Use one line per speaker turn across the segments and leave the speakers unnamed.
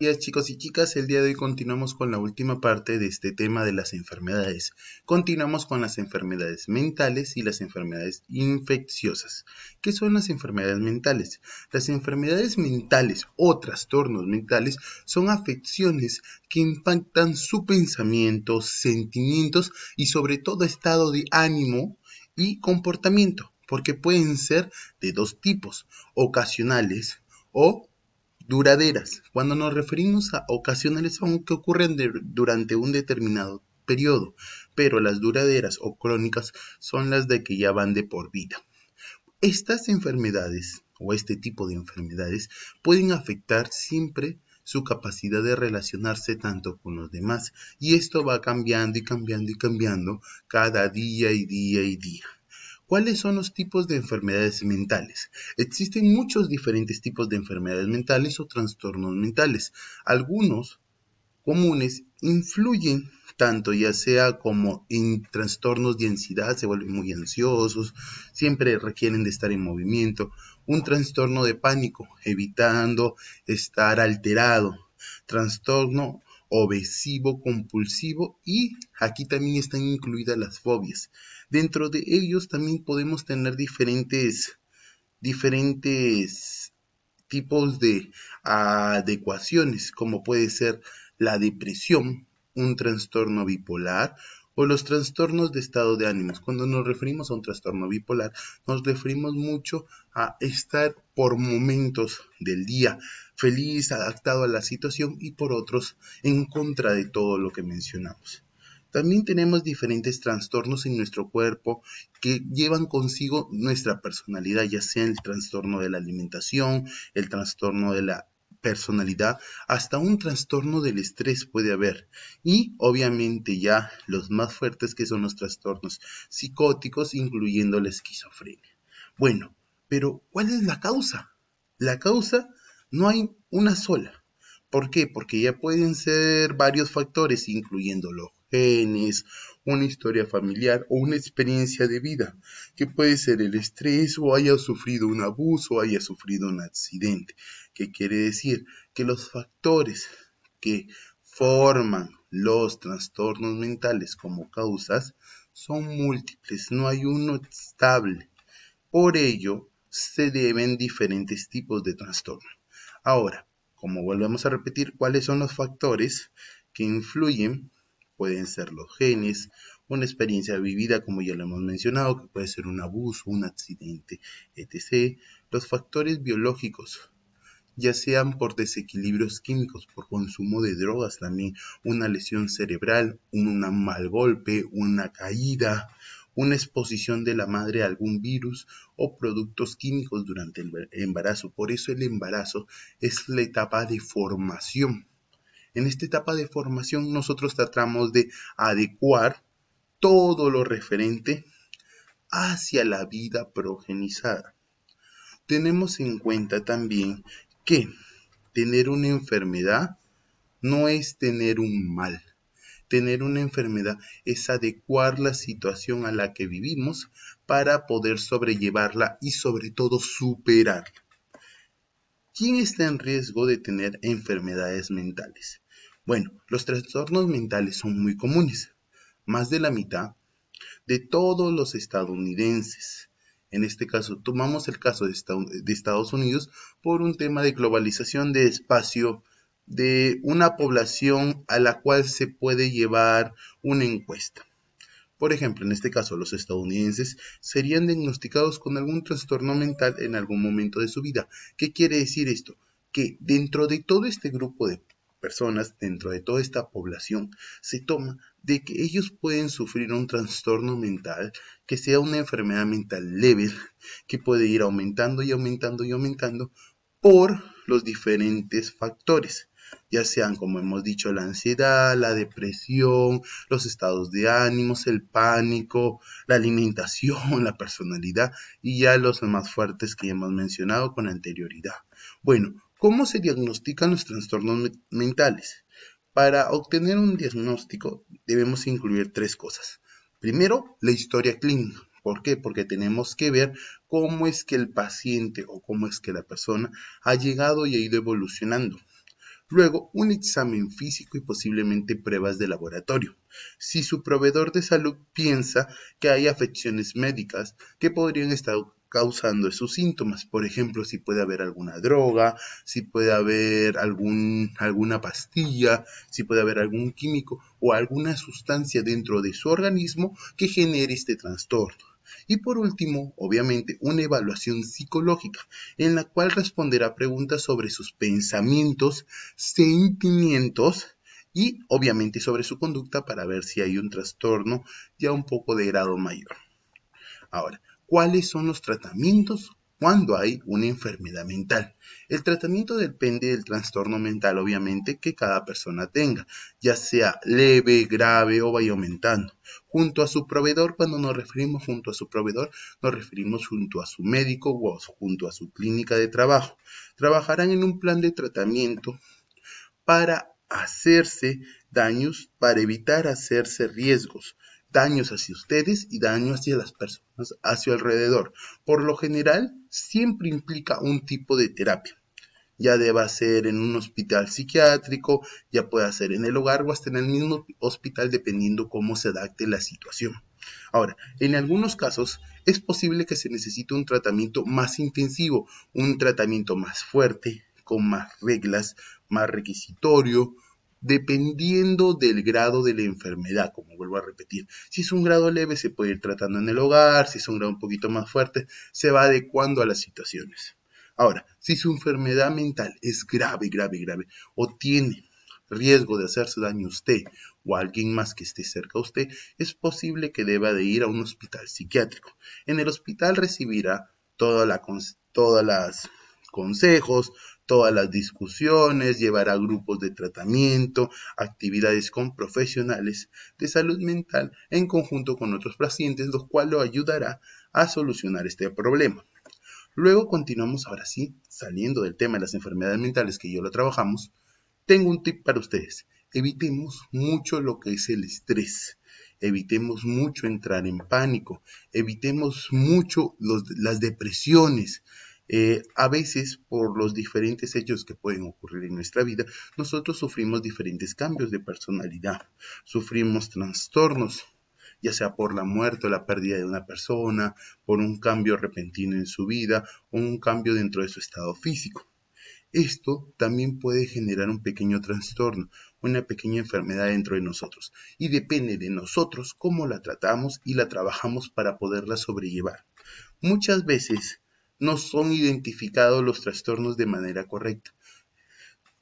Días chicos y chicas, el día de hoy continuamos con la última parte de este tema de las enfermedades. Continuamos con las enfermedades mentales y las enfermedades infecciosas. ¿Qué son las enfermedades mentales? Las enfermedades mentales o trastornos mentales son afecciones que impactan su pensamiento, sentimientos y sobre todo estado de ánimo y comportamiento, porque pueden ser de dos tipos, ocasionales o Duraderas. Cuando nos referimos a ocasionales son que ocurren durante un determinado periodo, pero las duraderas o crónicas son las de que ya van de por vida. Estas enfermedades o este tipo de enfermedades pueden afectar siempre su capacidad de relacionarse tanto con los demás y esto va cambiando y cambiando y cambiando cada día y día y día. ¿Cuáles son los tipos de enfermedades mentales? Existen muchos diferentes tipos de enfermedades mentales o trastornos mentales. Algunos comunes influyen tanto ya sea como en trastornos de ansiedad, se vuelven muy ansiosos, siempre requieren de estar en movimiento, un trastorno de pánico, evitando estar alterado, trastorno obesivo compulsivo y aquí también están incluidas las fobias dentro de ellos también podemos tener diferentes, diferentes tipos de adecuaciones, como puede ser la depresión, un trastorno bipolar o los trastornos de estado de ánimos. Cuando nos referimos a un trastorno bipolar, nos referimos mucho a estar por momentos del día feliz, adaptado a la situación y por otros en contra de todo lo que mencionamos. También tenemos diferentes trastornos en nuestro cuerpo que llevan consigo nuestra personalidad, ya sea el trastorno de la alimentación, el trastorno de la personalidad, hasta un trastorno del estrés puede haber. Y obviamente ya los más fuertes que son los trastornos psicóticos, incluyendo la esquizofrenia. Bueno, pero ¿cuál es la causa? La causa no hay una sola. ¿Por qué? Porque ya pueden ser varios factores, incluyendo genes, una historia familiar o una experiencia de vida, que puede ser el estrés o haya sufrido un abuso o haya sufrido un accidente, que quiere decir que los factores que forman los trastornos mentales como causas son múltiples, no hay uno estable. Por ello, se deben diferentes tipos de trastorno. Ahora, como volvemos a repetir, ¿cuáles son los factores que influyen pueden ser los genes, una experiencia vivida, como ya lo hemos mencionado, que puede ser un abuso, un accidente, etc. Los factores biológicos, ya sean por desequilibrios químicos, por consumo de drogas también, una lesión cerebral, un mal golpe, una caída, una exposición de la madre a algún virus o productos químicos durante el embarazo. Por eso el embarazo es la etapa de formación en esta etapa de formación nosotros tratamos de adecuar todo lo referente hacia la vida progenizada. Tenemos en cuenta también que tener una enfermedad no es tener un mal. Tener una enfermedad es adecuar la situación a la que vivimos para poder sobrellevarla y sobre todo superarla. ¿Quién está en riesgo de tener enfermedades mentales? Bueno, los trastornos mentales son muy comunes. Más de la mitad de todos los estadounidenses. En este caso, tomamos el caso de Estados Unidos por un tema de globalización de espacio de una población a la cual se puede llevar una encuesta. Por ejemplo, en este caso, los estadounidenses serían diagnosticados con algún trastorno mental en algún momento de su vida. ¿Qué quiere decir esto? Que dentro de todo este grupo de personas dentro de toda esta población se toma de que ellos pueden sufrir un trastorno mental que sea una enfermedad mental leve que puede ir aumentando y aumentando y aumentando por los diferentes factores ya sean como hemos dicho la ansiedad, la depresión, los estados de ánimos, el pánico, la alimentación, la personalidad y ya los más fuertes que hemos mencionado con anterioridad. Bueno, ¿Cómo se diagnostican los trastornos mentales? Para obtener un diagnóstico debemos incluir tres cosas. Primero, la historia clínica. ¿Por qué? Porque tenemos que ver cómo es que el paciente o cómo es que la persona ha llegado y ha ido evolucionando. Luego, un examen físico y posiblemente pruebas de laboratorio. Si su proveedor de salud piensa que hay afecciones médicas que podrían estar causando esos síntomas. Por ejemplo, si puede haber alguna droga, si puede haber algún, alguna pastilla, si puede haber algún químico o alguna sustancia dentro de su organismo que genere este trastorno. Y por último, obviamente, una evaluación psicológica, en la cual responderá preguntas sobre sus pensamientos, sentimientos y obviamente sobre su conducta para ver si hay un trastorno ya un poco de grado mayor. Ahora, cuáles son los tratamientos cuando hay una enfermedad mental. El tratamiento depende del trastorno mental, obviamente, que cada persona tenga, ya sea leve, grave o vaya aumentando. Junto a su proveedor, cuando nos referimos junto a su proveedor, nos referimos junto a su médico o junto a su clínica de trabajo. Trabajarán en un plan de tratamiento para hacerse daños, para evitar hacerse riesgos daños hacia ustedes y daño hacia las personas a su alrededor. Por lo general, siempre implica un tipo de terapia. Ya deba ser en un hospital psiquiátrico, ya pueda ser en el hogar o hasta en el mismo hospital dependiendo cómo se adapte la situación. Ahora, en algunos casos es posible que se necesite un tratamiento más intensivo, un tratamiento más fuerte, con más reglas, más requisitorio, dependiendo del grado de la enfermedad, como vuelvo a repetir, si es un grado leve se puede ir tratando en el hogar, si es un grado un poquito más fuerte, se va adecuando a las situaciones. Ahora, si su enfermedad mental es grave, grave, grave, o tiene riesgo de hacerse daño a usted o a alguien más que esté cerca a usted, es posible que deba de ir a un hospital psiquiátrico. En el hospital recibirá toda la, todas las consejos, todas las discusiones, llevará grupos de tratamiento, actividades con profesionales de salud mental en conjunto con otros pacientes, lo cual lo ayudará a solucionar este problema. Luego continuamos ahora sí, saliendo del tema de las enfermedades mentales que yo lo trabajamos, tengo un tip para ustedes. Evitemos mucho lo que es el estrés. Evitemos mucho entrar en pánico. Evitemos mucho las depresiones. Eh, a veces, por los diferentes hechos que pueden ocurrir en nuestra vida, nosotros sufrimos diferentes cambios de personalidad, sufrimos trastornos, ya sea por la muerte o la pérdida de una persona, por un cambio repentino en su vida o un cambio dentro de su estado físico. Esto también puede generar un pequeño trastorno, una pequeña enfermedad dentro de nosotros, y depende de nosotros cómo la tratamos y la trabajamos para poderla sobrellevar. Muchas veces no son identificados los trastornos de manera correcta.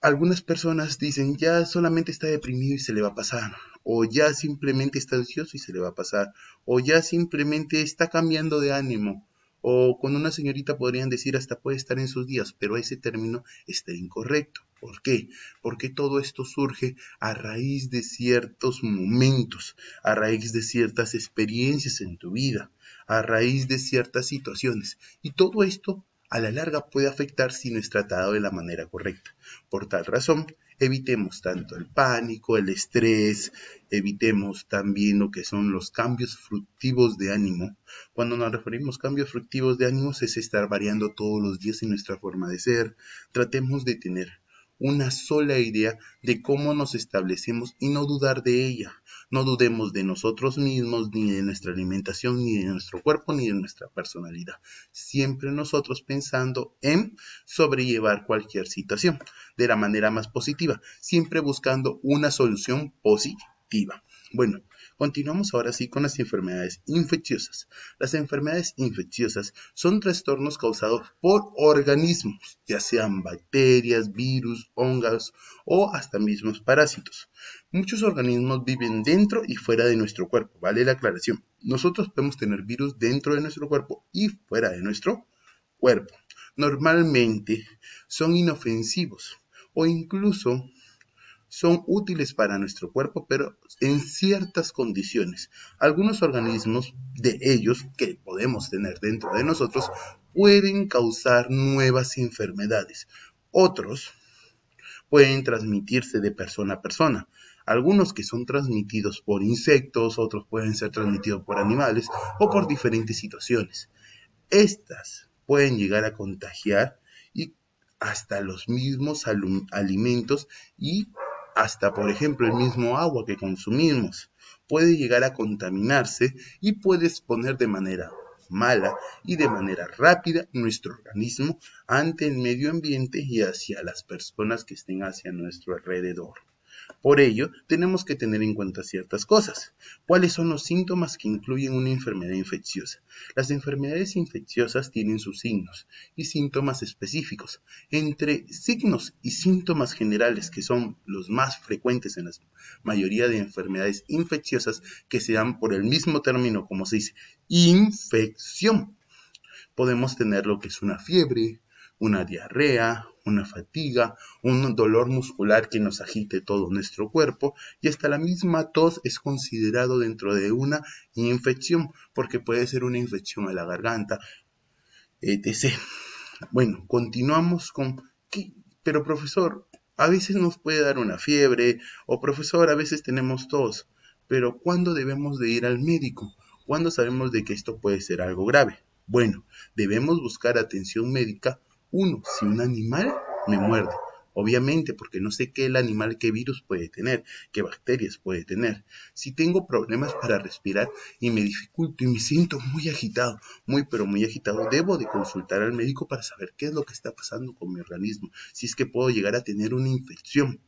Algunas personas dicen, ya solamente está deprimido y se le va a pasar, o ya simplemente está ansioso y se le va a pasar, o ya simplemente está cambiando de ánimo, o con una señorita podrían decir hasta puede estar en sus días, pero ese término está incorrecto. ¿Por qué? Porque todo esto surge a raíz de ciertos momentos, a raíz de ciertas experiencias en tu vida, a raíz de ciertas situaciones. Y todo esto a la larga puede afectar si no es tratado de la manera correcta. Por tal razón, evitemos tanto el pánico, el estrés, evitemos también lo que son los cambios fructivos de ánimo. Cuando nos referimos cambios fructivos de ánimo es estar variando todos los días en nuestra forma de ser. Tratemos de tener una sola idea de cómo nos establecemos y no dudar de ella. No dudemos de nosotros mismos, ni de nuestra alimentación, ni de nuestro cuerpo, ni de nuestra personalidad. Siempre nosotros pensando en sobrellevar cualquier situación de la manera más positiva, siempre buscando una solución positiva. Bueno, Continuamos ahora sí con las enfermedades infecciosas. Las enfermedades infecciosas son trastornos causados por organismos, ya sean bacterias, virus, hongos o hasta mismos parásitos. Muchos organismos viven dentro y fuera de nuestro cuerpo, vale la aclaración. Nosotros podemos tener virus dentro de nuestro cuerpo y fuera de nuestro cuerpo. Normalmente son inofensivos o incluso son útiles para nuestro cuerpo, pero en ciertas condiciones. Algunos organismos de ellos que podemos tener dentro de nosotros pueden causar nuevas enfermedades. Otros pueden transmitirse de persona a persona. Algunos que son transmitidos por insectos, otros pueden ser transmitidos por animales o por diferentes situaciones. Estas pueden llegar a contagiar y hasta los mismos alimentos y hasta por ejemplo el mismo agua que consumimos, puede llegar a contaminarse y puede exponer de manera mala y de manera rápida nuestro organismo ante el medio ambiente y hacia las personas que estén hacia nuestro alrededor. Por ello, tenemos que tener en cuenta ciertas cosas. ¿Cuáles son los síntomas que incluyen una enfermedad infecciosa? Las enfermedades infecciosas tienen sus signos y síntomas específicos. Entre signos y síntomas generales, que son los más frecuentes en la mayoría de enfermedades infecciosas, que se dan por el mismo término como se dice, infección, podemos tener lo que es una fiebre, una diarrea, una fatiga, un dolor muscular que nos agite todo nuestro cuerpo y hasta la misma tos es considerado dentro de una infección porque puede ser una infección a la garganta, etc. Bueno, continuamos con... Pero profesor, a veces nos puede dar una fiebre o profesor, a veces tenemos tos, pero ¿cuándo debemos de ir al médico? ¿Cuándo sabemos de que esto puede ser algo grave? Bueno, debemos buscar atención médica uno, si un animal me muerde, obviamente, porque no sé qué el animal, qué virus puede tener, qué bacterias puede tener. Si tengo problemas para respirar y me dificulto y me siento muy agitado, muy pero muy agitado, debo de consultar al médico para saber qué es lo que está pasando con mi organismo, si es que puedo llegar a tener una infección.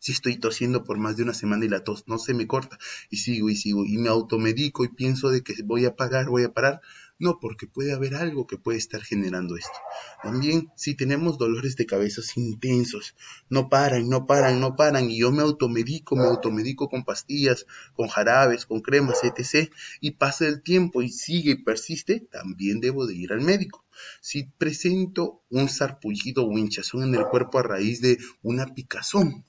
Si estoy tosiendo por más de una semana y la tos no se me corta y sigo y sigo y me automedico y pienso de que voy a pagar, voy a parar, no, porque puede haber algo que puede estar generando esto. También si tenemos dolores de cabeza intensos, no paran, no paran, no paran, y yo me automedico, me automedico con pastillas, con jarabes, con cremas, etc., y pasa el tiempo y sigue y persiste, también debo de ir al médico. Si presento un sarpullido o hinchazón en el cuerpo a raíz de una picazón,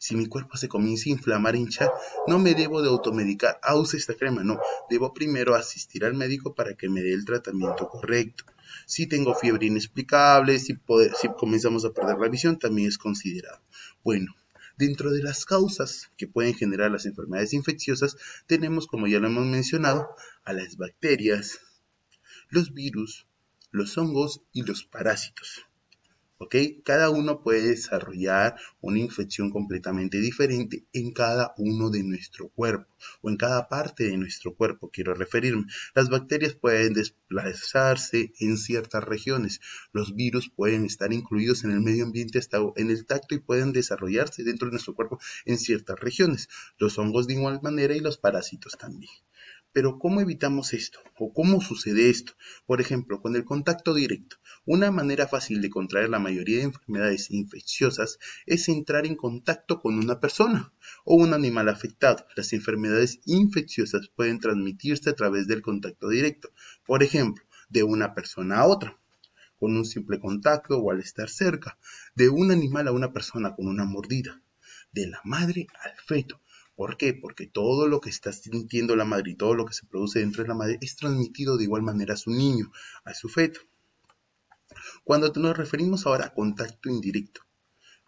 si mi cuerpo se comienza a inflamar, hinchar, no me debo de automedicar. a esta crema, no. Debo primero asistir al médico para que me dé el tratamiento correcto. Si tengo fiebre inexplicable, si comenzamos a perder la visión, también es considerado. Bueno, Dentro de las causas que pueden generar las enfermedades infecciosas tenemos, como ya lo hemos mencionado, a las bacterias, los virus, los hongos y los parásitos. Cada uno puede desarrollar una infección completamente diferente en cada uno de nuestro cuerpo o en cada parte de nuestro cuerpo, quiero referirme. Las bacterias pueden desplazarse en ciertas regiones, los virus pueden estar incluidos en el medio ambiente hasta en el tacto y pueden desarrollarse dentro de nuestro cuerpo en ciertas regiones, los hongos de igual manera y los parásitos también. Pero ¿cómo evitamos esto? ¿O cómo sucede esto? Por ejemplo, con el contacto directo. Una manera fácil de contraer la mayoría de enfermedades infecciosas es entrar en contacto con una persona o un animal afectado. Las enfermedades infecciosas pueden transmitirse a través del contacto directo, por ejemplo, de una persona a otra con un simple contacto o al estar cerca, de un animal a una persona con una mordida, de la madre al feto, ¿Por qué? Porque todo lo que está sintiendo la madre y todo lo que se produce dentro de la madre es transmitido de igual manera a su niño, a su feto. Cuando nos referimos ahora a contacto indirecto,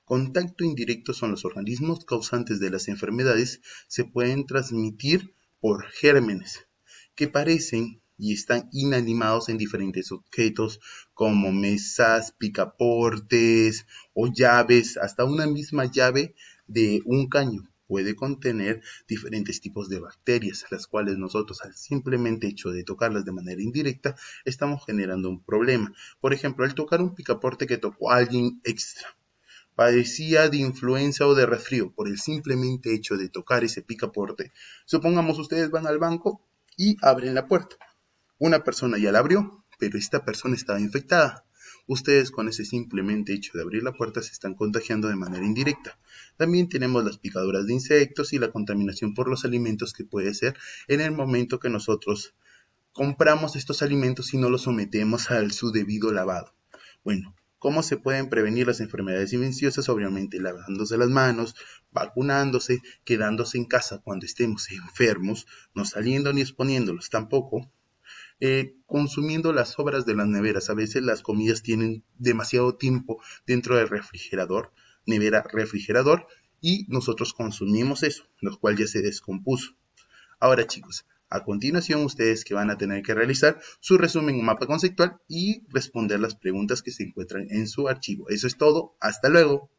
contacto indirecto son los organismos causantes de las enfermedades, se pueden transmitir por gérmenes que parecen y están inanimados en diferentes objetos como mesas, picaportes o llaves, hasta una misma llave de un caño puede contener diferentes tipos de bacterias, las cuales nosotros al simplemente hecho de tocarlas de manera indirecta estamos generando un problema. Por ejemplo, al tocar un picaporte que tocó alguien extra, padecía de influenza o de resfrío por el simplemente hecho de tocar ese picaporte. Supongamos ustedes van al banco y abren la puerta. Una persona ya la abrió, pero esta persona estaba infectada. Ustedes con ese simplemente hecho de abrir la puerta se están contagiando de manera indirecta. También tenemos las picaduras de insectos y la contaminación por los alimentos que puede ser en el momento que nosotros compramos estos alimentos y no los sometemos al su debido lavado. Bueno, ¿cómo se pueden prevenir las enfermedades infecciosas? Obviamente lavándose las manos, vacunándose, quedándose en casa cuando estemos enfermos, no saliendo ni exponiéndolos tampoco eh, consumiendo las sobras de las neveras. A veces las comidas tienen demasiado tiempo dentro del refrigerador, nevera, refrigerador, y nosotros consumimos eso, lo cual ya se descompuso. Ahora chicos, a continuación ustedes que van a tener que realizar su resumen o mapa conceptual y responder las preguntas que se encuentran en su archivo. Eso es todo, hasta luego.